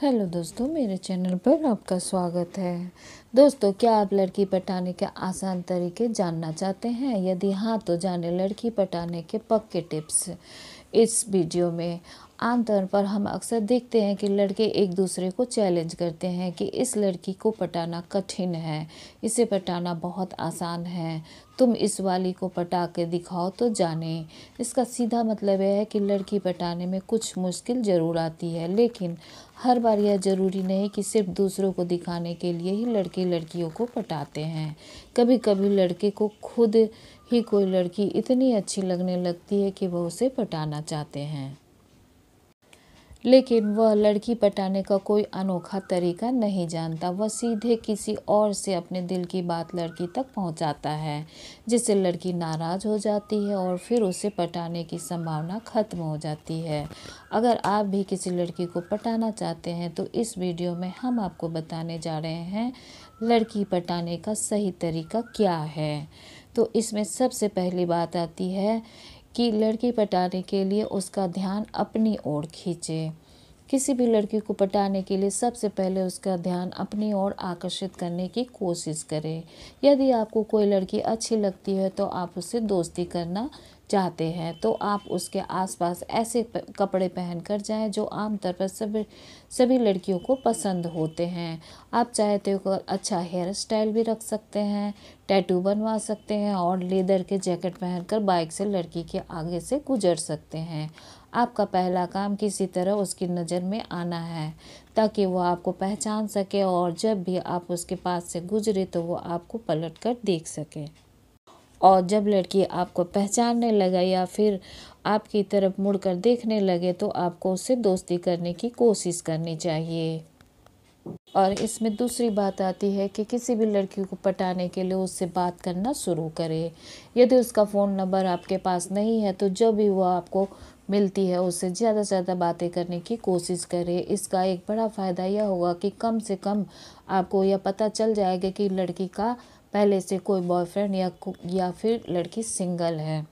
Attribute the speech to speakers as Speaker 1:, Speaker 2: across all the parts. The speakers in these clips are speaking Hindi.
Speaker 1: हेलो दोस्तों मेरे चैनल पर आपका स्वागत है दोस्तों क्या आप लड़की पटाने के आसान तरीके जानना चाहते हैं यदि हाँ तो जाने लड़की पटाने के पक्के टिप्स इस वीडियो में आमतौर पर हम अक्सर देखते हैं कि लड़के एक दूसरे को चैलेंज करते हैं कि इस लड़की को पटाना कठिन है इसे पटाना बहुत आसान है तुम इस वाली को पटा के दिखाओ तो जाने इसका सीधा मतलब यह है कि लड़की पटाने में कुछ मुश्किल ज़रूर आती है लेकिन हर बार यह ज़रूरी नहीं कि सिर्फ दूसरों को दिखाने के लिए ही लड़के लड़कियों को पटाते हैं कभी कभी लड़के को खुद ही कोई लड़की इतनी अच्छी लगने लगती है कि वह उसे पटाना चाहते हैं लेकिन वह लड़की पटाने का कोई अनोखा तरीका नहीं जानता वह सीधे किसी और से अपने दिल की बात लड़की तक पहुंचाता है जिससे लड़की नाराज़ हो जाती है और फिर उसे पटाने की संभावना ख़त्म हो जाती है अगर आप भी किसी लड़की को पटाना चाहते हैं तो इस वीडियो में हम आपको बताने जा रहे हैं लड़की पटाने का सही तरीका क्या है तो इसमें सबसे पहली बात आती है कि लड़की पटाने के लिए उसका ध्यान अपनी ओर खींचे किसी भी लड़की को पटाने के लिए सबसे पहले उसका ध्यान अपनी ओर आकर्षित करने की कोशिश करें यदि आपको कोई लड़की अच्छी लगती है तो आप उससे दोस्ती करना चाहते हैं तो आप उसके आसपास ऐसे कपड़े पहन कर जाएं जो आमतौर पर सभी सभी लड़कियों को पसंद होते हैं आप चाहे तो अच्छा हेयर स्टाइल भी रख सकते हैं टैटू बनवा सकते हैं और लेदर के जैकेट पहनकर बाइक से लड़की के आगे से गुजर सकते हैं आपका पहला काम किसी तरह उसकी नज़र में आना है ताकि वो आपको पहचान सके और जब भी आप उसके पास से गुजरे तो वो आपको पलट कर देख सके और जब लड़की आपको पहचानने लगे या फिर आपकी तरफ मुड़कर देखने लगे तो आपको उससे दोस्ती करने की कोशिश करनी चाहिए और इसमें दूसरी बात आती है कि किसी भी लड़की को पटाने के लिए उससे बात करना शुरू करें यदि उसका फ़ोन नंबर आपके पास नहीं है तो जो भी वह आपको मिलती है उससे ज़्यादा से ज़्यादा बातें करने की कोशिश करें इसका एक बड़ा फ़ायदा यह होगा कि कम से कम आपको यह पता चल जाएगा कि लड़की का पहले से कोई बॉयफ्रेंड या या फिर लड़की सिंगल है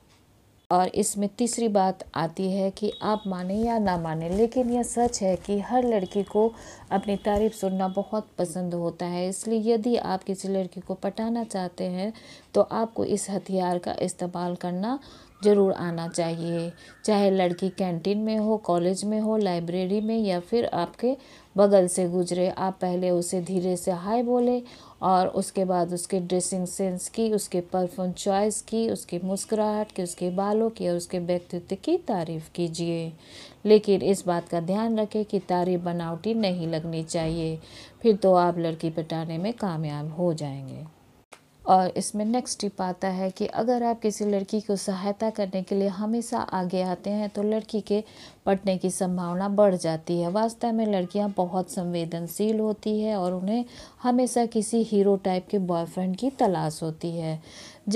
Speaker 1: और इसमें तीसरी बात आती है कि आप माने या ना माने लेकिन यह सच है कि हर लड़की को अपनी तारीफ सुनना बहुत पसंद होता है इसलिए यदि आप किसी लड़की को पटाना चाहते हैं तो आपको इस हथियार का इस्तेमाल करना ज़रूर आना चाहिए चाहे लड़की कैंटीन में हो कॉलेज में हो लाइब्रेरी में या फिर आपके बगल से गुजरे आप पहले उसे धीरे से हाय बोले और उसके बाद उसके ड्रेसिंग सेंस की उसके परफ्यूम चॉइस की उसकी मुस्कुराहट की उसके बालों की और उसके व्यक्तित्व की तारीफ कीजिए लेकिन इस बात का ध्यान रखें कि तारीफ बनावटी नहीं लगनी चाहिए फिर तो आप लड़की पटाने में कामयाब हो जाएंगे और इसमें नेक्स्ट टिप आता है कि अगर आप किसी लड़की को सहायता करने के लिए हमेशा आगे आते हैं तो लड़की के पटने की संभावना बढ़ जाती है वास्तव में लड़कियां बहुत संवेदनशील होती है और उन्हें हमेशा किसी हीरो टाइप के बॉयफ्रेंड की तलाश होती है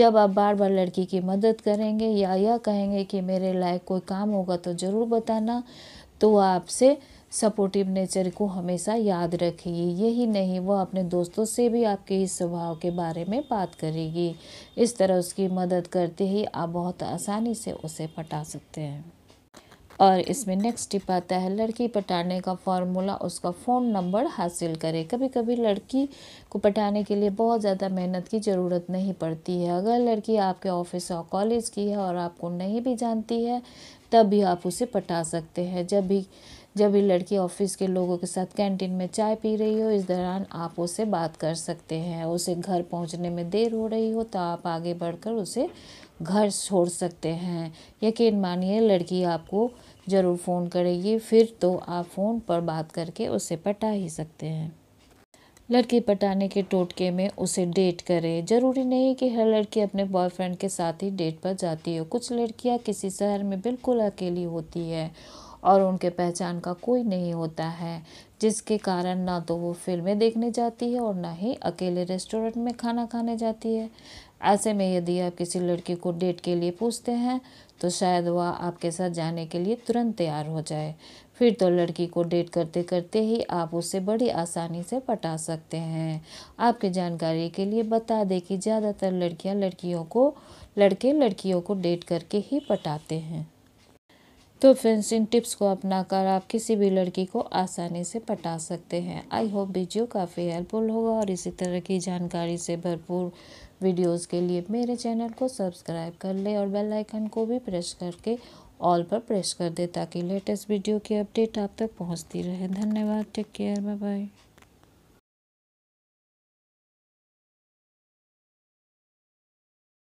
Speaker 1: जब आप बार बार लड़की की मदद करेंगे या यह कहेंगे कि मेरे लायक कोई काम होगा तो ज़रूर बताना तो आपसे सपोर्टिव नेचर को हमेशा याद रखिए यही नहीं वह अपने दोस्तों से भी आपके इस स्वभाव के बारे में बात करेगी इस तरह उसकी मदद करते ही आप बहुत आसानी से उसे पटा सकते हैं और इसमें नेक्स्ट टिप आता है लड़की पटाने का फॉर्मूला उसका फ़ोन नंबर हासिल करें कभी कभी लड़की को पटाने के लिए बहुत ज़्यादा मेहनत की ज़रूरत नहीं पड़ती है अगर लड़की आपके ऑफिस और कॉलेज की है और आपको नहीं भी जानती है तब भी आप उसे पटा सकते हैं जब भी जब भी लड़की ऑफिस के लोगों के साथ कैंटीन में चाय पी रही हो इस दौरान आप उसे बात कर सकते हैं उसे घर पहुंचने में देर हो रही हो तो आप आगे बढ़कर उसे घर छोड़ सकते हैं यकीन मानिए लड़की आपको ज़रूर फ़ोन करेगी फिर तो आप फ़ोन पर बात करके उसे पटा ही सकते हैं लड़की पटाने के टोटके में उसे डेट करे ज़रूरी नहीं कि हर लड़की अपने बॉयफ्रेंड के साथ ही डेट पर जाती हो कुछ लड़कियां किसी शहर में बिल्कुल अकेली होती है और उनके पहचान का कोई नहीं होता है जिसके कारण ना तो वो फिल्में देखने जाती है और ना ही अकेले रेस्टोरेंट में खाना खाने जाती है ऐसे में यदि आप किसी लड़की को डेट के लिए पूछते हैं तो शायद वह आपके साथ जाने के लिए तुरंत तैयार हो जाए फिर तो लड़की को डेट करते करते ही आप उसे बड़ी आसानी से पटा सकते हैं आपकी जानकारी के लिए बता दें कि ज़्यादातर लड़कियां लड़कियों को लड़के लड़कियों को डेट करके ही पटाते हैं तो फ्रेंड्स इन टिप्स को अपना कर आप किसी भी लड़की को आसानी से पटा सकते हैं आई होप वीडियो काफ़ी हेल्पफुल होगा और इसी तरह की जानकारी से भरपूर वीडियोस के लिए मेरे चैनल को सब्सक्राइब कर ले और बेल आइकन को भी प्रेस करके ऑल पर प्रेस कर दे ताकि लेटेस्ट वीडियो की अपडेट आप तक पहुंचती रहे धन्यवाद टेक केयर बाय बाय